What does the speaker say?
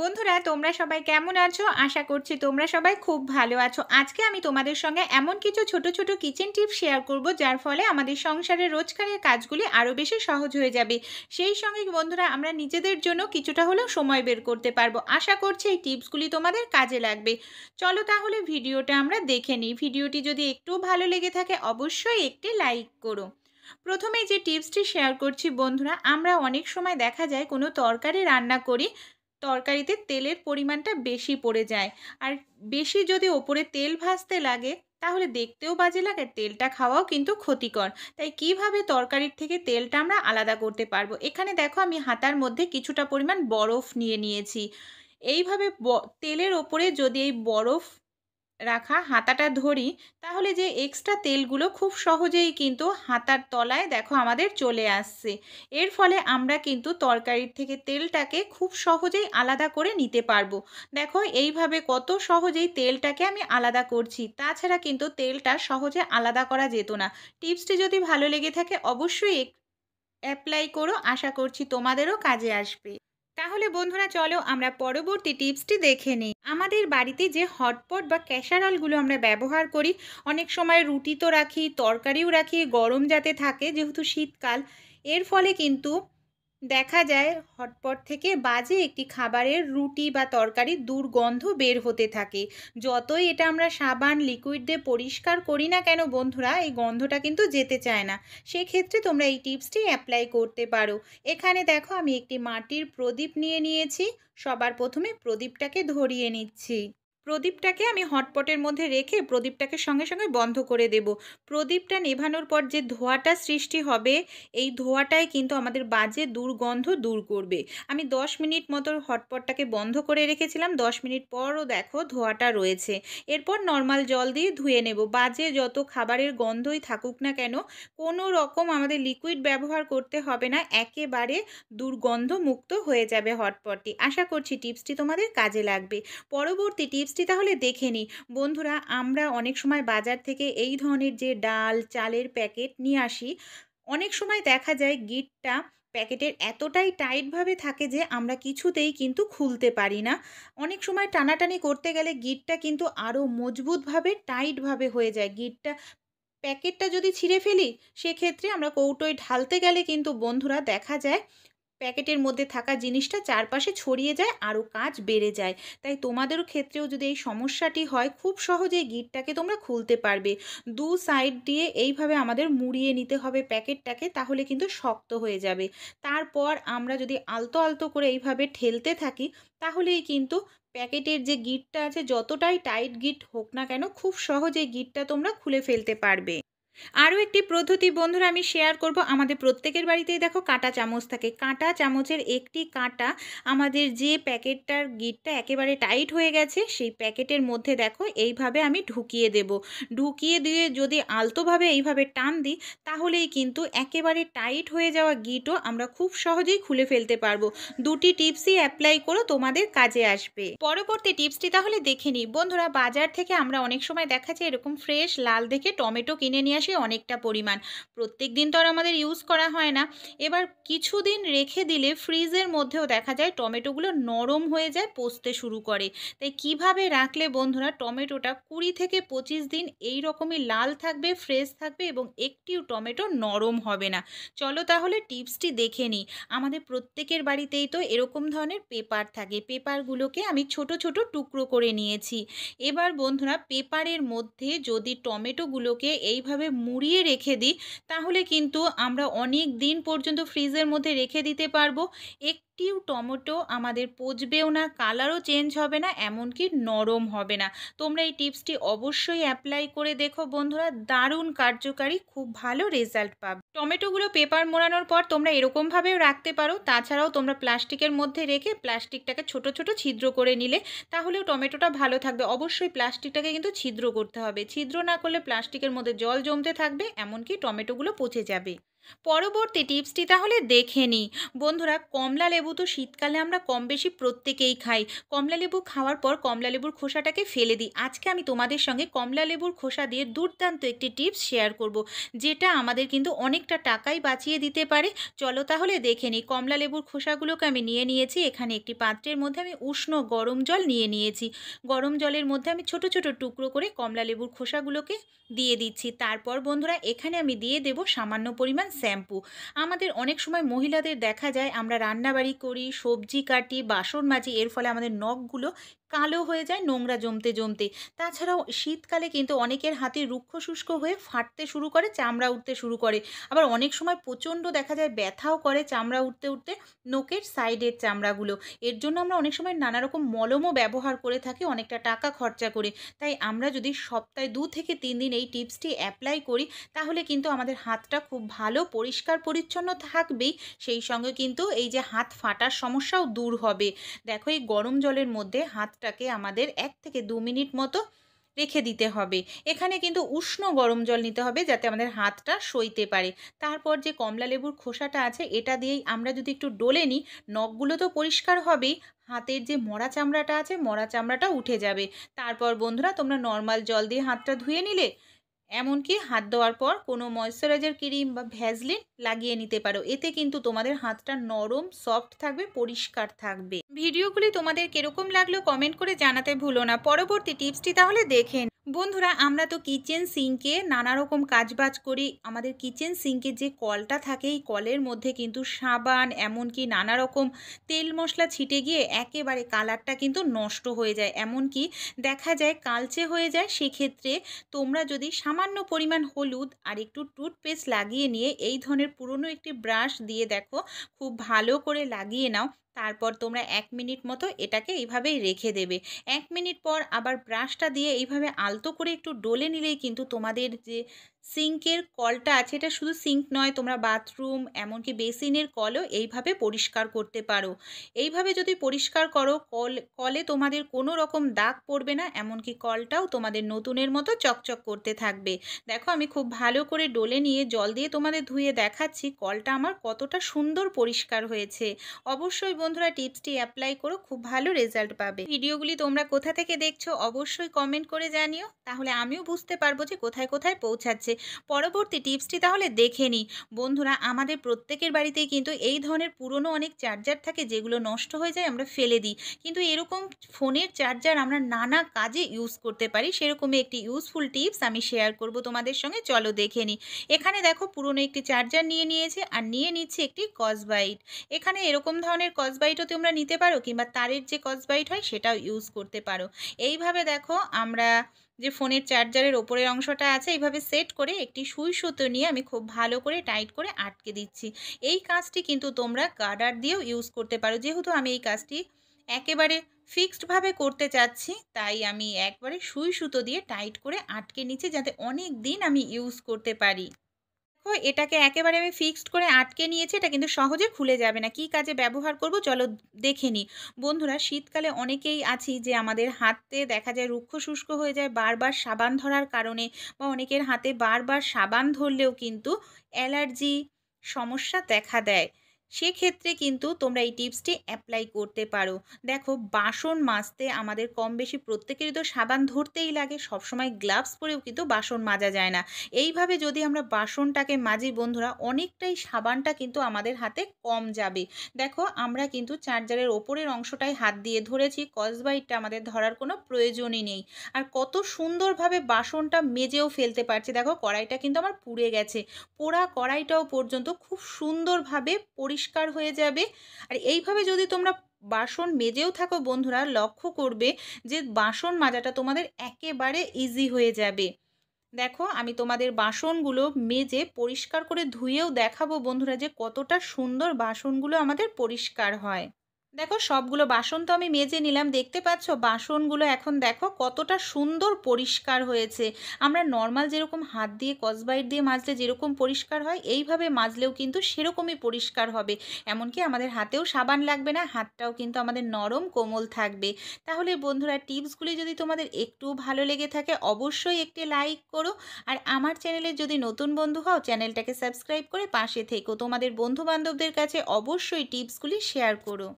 বন্ধুরা তোমরা সবাই কেমন আছো আশা করছি তোমরা সবাই খুব ভালো আছো আজকে আমি তোমাদের সঙ্গে এমন কিছু ছোট ছোট কিচেন টিপ শেয়ার করব যার ফলে আমাদের সংসারের রোজকারের কাজগুলি আরও বেশি সহজ হয়ে যাবে সেই সঙ্গে বন্ধুরা আমরা নিজেদের জন্য কিছুটা হলেও সময় বের করতে পারবো আশা করছি এই টিপসগুলি তোমাদের কাজে লাগবে চলো তাহলে ভিডিওটা আমরা দেখে নিই ভিডিওটি যদি একটু ভালো লেগে থাকে অবশ্যই একটি লাইক করো প্রথমে যে টিপসটি শেয়ার করছি বন্ধুরা আমরা অনেক সময় দেখা যায় কোনো তরকারি রান্না করি তরকারিতে তেলের পরিমাণটা বেশি পড়ে যায় আর বেশি যদি ওপরে তেল ভাজতে লাগে তাহলে দেখতেও বাজে লাগে তেলটা খাওয়াও কিন্তু ক্ষতিকর তাই কিভাবে তরকারির থেকে তেলটা আমরা আলাদা করতে পারবো এখানে দেখো আমি হাতার মধ্যে কিছুটা পরিমাণ বরফ নিয়ে নিয়েছি এইভাবে তেলের ওপরে যদি এই বরফ রাখা হাতাটা ধরি তাহলে যে এক্সট্রা তেলগুলো খুব সহজেই কিন্তু হাতার তলায় দেখো আমাদের চলে আসছে এর ফলে আমরা কিন্তু তরকারির থেকে তেলটাকে খুব সহজেই আলাদা করে নিতে পারবো দেখো এইভাবে কত সহজেই তেলটাকে আমি আলাদা করছি তাছাড়া কিন্তু তেলটা সহজে আলাদা করা যেত না টিপসটি যদি ভালো লেগে থাকে অবশ্যই অ্যাপ্লাই করো আশা করছি তোমাদেরও কাজে আসবে তাহলে বন্ধুরা চলো আমরা পরবর্তী টিপসটি দেখে নিই আমাদের বাড়িতে যে হটপট বা ক্যাশারলগুলো আমরা ব্যবহার করি অনেক সময় রুটি তো রাখি তরকারিও রাখি গরম যাতে থাকে যেহেতু শীতকাল এর ফলে কিন্তু দেখা যায় হটপট থেকে বাজে একটি খাবারের রুটি বা তরকারির দুর্গন্ধ বের হতে থাকে যতই এটা আমরা সাবান লিকুইড দিয়ে পরিষ্কার করি না কেন বন্ধুরা এই গন্ধটা কিন্তু যেতে চায় না সেক্ষেত্রে তোমরা এই টিপসটি অ্যাপ্লাই করতে পারো এখানে দেখো আমি একটি মাটির প্রদীপ নিয়ে নিয়েছি সবার প্রথমে প্রদীপটাকে ধরিয়ে নিচ্ছি প্রদীপটাকে আমি হটপটের মধ্যে রেখে প্রদীপটাকে সঙ্গে সঙ্গে বন্ধ করে দেব প্রদীপটা নেভানোর পর যে ধোঁয়াটা সৃষ্টি হবে এই ধোঁয়াটাই কিন্তু আমাদের বাজে দুর্গন্ধ দূর করবে আমি দশ মিনিট মতো হটপটটাকে বন্ধ করে রেখেছিলাম দশ মিনিট পরও দেখো ধোঁয়াটা রয়েছে এরপর নর্মাল জল দিয়ে ধুয়ে নেব বাজে যত খাবারের গন্ধই থাকুক না কেন কোনো রকম আমাদের লিকুইড ব্যবহার করতে হবে না একেবারে দুর্গন্ধ মুক্ত হয়ে যাবে হটপটটি আশা করছি টিপসটি তোমাদের কাজে লাগবে পরবর্তী টিপস লিস্টটি তাহলে দেখে নিই বন্ধুরা আমরা অনেক সময় বাজার থেকে এই ধরনের যে ডাল চালের প্যাকেট নিয়ে আসি অনেক সময় দেখা যায় গিটটা প্যাকেটের এতটাই টাইটভাবে থাকে যে আমরা কিছুতেই কিন্তু খুলতে পারি না অনেক সময় টানাটানি করতে গেলে গিটটা কিন্তু আরও মজবুতভাবে টাইটভাবে হয়ে যায় গিটটা প্যাকেটটা যদি ছিঁড়ে ফেলি সেক্ষেত্রে আমরা কৌটোয় ঢালতে গেলে কিন্তু বন্ধুরা দেখা যায় প্যাকেটের মধ্যে থাকা জিনিসটা চারপাশে ছড়িয়ে যায় আরও কাজ বেড়ে যায় তাই তোমাদেরও ক্ষেত্রেও যদি এই সমস্যাটি হয় খুব সহজে গিটটাকে তোমরা খুলতে পারবে দু সাইড দিয়ে এইভাবে আমাদের মুড়িয়ে নিতে হবে প্যাকেটটাকে তাহলে কিন্তু শক্ত হয়ে যাবে তারপর আমরা যদি আলতো আলতো করে এইভাবে ঠেলতে থাকি তাহলেই কিন্তু প্যাকেটের যে গিটটা আছে যতটাই টাইট গিট হোক না কেন খুব সহজে গিটটা তোমরা খুলে ফেলতে পারবে আরও একটি পদ্ধতি বন্ধুরা আমি শেয়ার করব আমাদের প্রত্যেকের বাড়িতেই দেখো কাটা চামচ থাকে কাটা চামচের একটি কাটা আমাদের যে প্যাকেটটার গিটটা একেবারে টাইট হয়ে গেছে সেই প্যাকেটের মধ্যে দেখো এইভাবে আমি ঢুকিয়ে দেব ঢুকিয়ে দিয়ে যদি আলতোভাবে এইভাবে টান দিই তাহলেই কিন্তু একেবারে টাইট হয়ে যাওয়া গিটও আমরা খুব সহজেই খুলে ফেলতে পারবো দুটি টিপসই অ্যাপ্লাই করো তোমাদের কাজে আসবে পরবর্তী টিপসটি তাহলে দেখে নিই বন্ধুরা বাজার থেকে আমরা অনেক সময় দেখা যায় এরকম ফ্রেশ লাল দেখে টমেটো কিনে নিয়ে আসে অনেকটা পরিমাণ প্রত্যেক দিন তো আর আমাদের ইউজ করা হয় না এবার কিছুদিন রেখে দিলে ফ্রিজের মধ্যেও দেখা যায় টমেটোগুলো নরম হয়ে যায় পোস্তে শুরু করে তাই কিভাবে রাখলে বন্ধুরা টমেটোটা কুড়ি থেকে পঁচিশ দিন এই রকমই লাল থাকবে ফ্রেশ থাকবে এবং একটিও টমেটো নরম হবে না চলো তাহলে টিপসটি দেখে নিই আমাদের প্রত্যেকের বাড়িতেই তো এরকম ধরনের পেপার থাকে পেপারগুলোকে আমি ছোট ছোট টুকরো করে নিয়েছি এবার বন্ধুরা পেপারের মধ্যে যদি টমেটোগুলোকে এইভাবে মুড়িয়ে রেখে দিই তাহলে কিন্তু আমরা অনেক দিন পর্যন্ত ফ্রিজের মধ্যে রেখে দিতে পারবো এক একটিও টমেটো আমাদের পচবেও না কালারও চেঞ্জ হবে না এমনকি নরম হবে না তোমরা এই টিপসটি অবশ্যই অ্যাপ্লাই করে দেখো বন্ধুরা দারুণ কার্যকারী খুব ভালো রেজাল্ট পাবে টমেটোগুলো পেপার মোড়ানোর পর তোমরা এরকমভাবেও রাখতে পারো তাছাড়াও তোমরা প্লাস্টিকের মধ্যে রেখে প্লাস্টিকটাকে ছোট ছোট ছিদ্র করে নিলে তাহলেও টমেটোটা ভালো থাকবে অবশ্যই প্লাস্টিকটাকে কিন্তু ছিদ্র করতে হবে ছিদ্র না করলে প্লাস্টিকের মধ্যে জল জমতে থাকবে এমনকি টমেটোগুলো পচে যাবে পরবর্তী টিপসটি তাহলে দেখে নিই বন্ধুরা কমলা লেবু তো শীতকালে আমরা কম বেশি প্রত্যেকেই খাই কমলা লেবু খাওয়ার পর কমলা লেবুর খোসাটাকে ফেলে দিই আজকে আমি তোমাদের সঙ্গে কমলা লেবুর খোসা দিয়ে দুর্দান্ত একটি টিপস শেয়ার করব যেটা আমাদের কিন্তু অনেকটা টাকাই বাঁচিয়ে দিতে পারে চলো তাহলে দেখে নিই কমলা লেবুর খোসাগুলোকে আমি নিয়ে নিয়েছি এখানে একটি পাত্রের মধ্যে আমি উষ্ণ গরম জল নিয়ে নিয়েছি গরম জলের মধ্যে আমি ছোট ছোট টুকরো করে কমলা লেবুর খোসাগুলোকে দিয়ে দিচ্ছি তারপর বন্ধুরা এখানে আমি দিয়ে দেব সামান্য পরিমাণ শ্যাম্পু আমাদের অনেক সময় মহিলাদের দেখা যায় আমরা রান্নাবাড়ি করি সবজি কাটি বাসন মাজি এর ফলে আমাদের নখগুলো কালো হয়ে যায় নোংরা জমতে জমতে তাছাড়াও শীতকালে কিন্তু অনেকের হাতে রুক্ষ শুষ্ক হয়ে ফাটতে শুরু করে চামড়া উঠতে শুরু করে আবার অনেক সময় প্রচণ্ড দেখা যায় ব্যথাও করে চামড়া উঠতে উঠতে নোকের সাইডের চামড়াগুলো এর জন্য আমরা অনেক সময় নানা রকম মলমও ব্যবহার করে থাকি অনেকটা টাকা খরচা করে তাই আমরা যদি সপ্তাহে দু থেকে তিন দিন এই টিপসটি অ্যাপ্লাই করি তাহলে কিন্তু আমাদের হাতটা খুব ভালো পরিষ্কার পরিচ্ছন্ন থাকবেই সেই সঙ্গে কিন্তু এই যে হাত ফাটার সমস্যাও দূর হবে দেখো এই গরম জলের মধ্যে হাত ভাপটাকে আমাদের এক থেকে দু মিনিট মতো রেখে দিতে হবে এখানে কিন্তু উষ্ণ গরম জল নিতে হবে যাতে আমাদের হাতটা সইতে পারে তারপর যে কমলা লেবুর খোসাটা আছে এটা দিয়েই আমরা যদি একটু ডলে নিই নখগুলো তো পরিষ্কার হবেই হাতের যে মরা চামড়াটা আছে মরা চামড়াটা উঠে যাবে তারপর বন্ধুরা তোমরা নর্মাল জল দিয়ে হাতটা ধুয়ে নিলে এমনকি হাত দেওয়ার পর কোনো ময়শ্চারাইজার ক্রিম বা ভ্যাজলিন লাগিয়ে নিতে পারো এতে কিন্তু তোমাদের হাতটা নরম সফট থাকবে পরিষ্কার থাকবে ভিডিওগুলি তোমাদের কীরকম লাগলো কমেন্ট করে জানাতে ভুলো না পরবর্তী টিপসটি তাহলে দেখেন বন্ধুরা আমরা তো কিচেন সিঙ্কে নানা রকম কাজবাজ করি আমাদের কিচেন সিঙ্কে যে কলটা থাকে এই কলের মধ্যে কিন্তু সাবান এমনকি নানা রকম তেল মশলা ছিটে গিয়ে একেবারে কালারটা কিন্তু নষ্ট হয়ে যায় এমনকি দেখা যায় কালচে হয়ে যায় সেক্ষেত্রে তোমরা যদি সামান্য পরিমাণ হলুদ আর একটু টুথপেস্ট লাগিয়ে নিয়ে এই ধরনের পুরনো একটি ব্রাশ দিয়ে দেখো খুব ভালো করে লাগিয়ে নাও তারপর তোমরা এক মিনিট মতো এটাকে এইভাবেই রেখে দেবে এক মিনিট পর আবার ব্রাশটা দিয়ে এইভাবে আলতো করে একটু ডলে নিলেই কিন্তু তোমাদের যে সিঙ্কের কলটা আছে এটা শুধু সিঙ্ক নয় তোমরা বাথরুম এমনকি বেসিনের কলও এইভাবে পরিষ্কার করতে পারো এইভাবে যদি পরিষ্কার করো কল কলে তোমাদের কোনো রকম দাগ পড়বে না এমনকি কলটাও তোমাদের নতুনের মতো চকচক করতে থাকবে দেখো আমি খুব ভালো করে ডলে নিয়ে জল দিয়ে তোমাদের ধুয়ে দেখাচ্ছি কলটা আমার কতটা সুন্দর পরিষ্কার হয়েছে অবশ্যই বন্ধুরা টিপসটি অ্যাপ্লাই করো খুব ভালো রেজাল্ট পাবে ভিডিওগুলি তোমরা কোথা থেকে দেখছো অবশ্যই কমেন্ট করে জানিও তাহলে আমিও বুঝতে পারবো যে কোথায় কোথায় পৌঁছাচ্ছে পরবর্তী টিপসটি তাহলে দেখে নিই বন্ধুরা আমাদের প্রত্যেকের বাড়িতেই কিন্তু এই ধরনের পুরনো অনেক চার্জার থাকে যেগুলো নষ্ট হয়ে যায় আমরা ফেলে দিই কিন্তু এরকম ফোনের চার্জার আমরা নানা কাজে ইউজ করতে পারি সেরকমই একটি ইউজফুল টিপস আমি শেয়ার করব তোমাদের সঙ্গে চলো দেখে নিই এখানে দেখো পুরনো একটি চার্জার নিয়ে নিয়েছে আর নিয়ে নিচ্ছে একটি কসবাইট এখানে এরকম ধরনের কসবাইটও তোমরা নিতে পারো কিংবা তারের যে কসবাইট হয় সেটাও ইউজ করতে পারো এইভাবে দেখো আমরা যে ফোনের চার্জারের ওপরের অংশটা আছে এইভাবে সেট করে একটি সুই সুতো নিয়ে আমি খুব ভালো করে টাইট করে আটকে দিচ্ছি এই কাজটি কিন্তু তোমরা গার্ডার দিয়েও ইউজ করতে পারো যেহেতু আমি এই কাজটি একেবারে ফিক্সডভাবে করতে চাচ্ছি তাই আমি একবারে সুই সুতো দিয়ে টাইট করে আটকে নিচ্ছি যাতে অনেক দিন আমি ইউজ করতে পারি এটাকে একেবারে আমি ফিক্সড করে আটকে নিয়েছি এটা কিন্তু সহজে খুলে যাবে না কি কাজে ব্যবহার করব চলো দেখে নিই বন্ধুরা শীতকালে অনেকেই আছি যে আমাদের হাতে দেখা যায় রুক্ষ শুষ্ক হয়ে যায় বারবার সাবান ধরার কারণে বা অনেকের হাতে বারবার সাবান ধরলেও কিন্তু অ্যালার্জি সমস্যা দেখা দেয় সেক্ষেত্রে কিন্তু তোমরা এই টিপসটি অ্যাপ্লাই করতে পারো দেখো বাসন মাজতে আমাদের কম বেশি প্রত্যেকেরই তো সাবান ধরতেই লাগে সবসময় গ্লাভস পরেও কিন্তু বাসন মাজা যায় না এইভাবে যদি আমরা বাসনটাকে মাজি বন্ধুরা অনেকটাই সাবানটা কিন্তু আমাদের হাতে কম যাবে দেখো আমরা কিন্তু চার্জারের ওপরের অংশটাই হাত দিয়ে ধরেছি কসবাইটটা আমাদের ধরার কোনো প্রয়োজনই নেই আর কত সুন্দরভাবে বাসনটা মেজেও ফেলতে পারছি দেখো কড়াইটা কিন্তু আমার পুড়ে গেছে পোড়া কড়াইটাও পর্যন্ত খুব সুন্দরভাবে পরি পরিষ্কার হয়ে যাবে আর এইভাবে যদি তোমরা বাসন মেজেও থাকো বন্ধুরা লক্ষ্য করবে যে বাসন মাজাটা তোমাদের একেবারে ইজি হয়ে যাবে দেখো আমি তোমাদের বাসনগুলো মেজে পরিষ্কার করে ধুয়েও দেখাবো বন্ধুরা যে কতটা সুন্দর বাসনগুলো আমাদের পরিষ্কার হয় দেখো সবগুলো বাসন তো আমি মেজে নিলাম দেখতে পাচ্ছ বাসনগুলো এখন দেখো কতটা সুন্দর পরিষ্কার হয়েছে আমরা নর্মাল যেরকম হাত দিয়ে কসবাইট দিয়ে মাজলে যেরকম পরিষ্কার হয় এইভাবে মাজলেও কিন্তু সেরকমই পরিষ্কার হবে এমনকি আমাদের হাতেও সাবান লাগবে না হাতটাও কিন্তু আমাদের নরম কোমল থাকবে তাহলে বন্ধুরা টিপসগুলি যদি তোমাদের একটু ভালো লেগে থাকে অবশ্যই একটি লাইক করো আর আমার চ্যানেলে যদি নতুন বন্ধু হও চ্যানেলটাকে সাবস্ক্রাইব করে পাশে থেকো তোমাদের বন্ধু বান্ধবদের কাছে অবশ্যই টিপসগুলি শেয়ার করো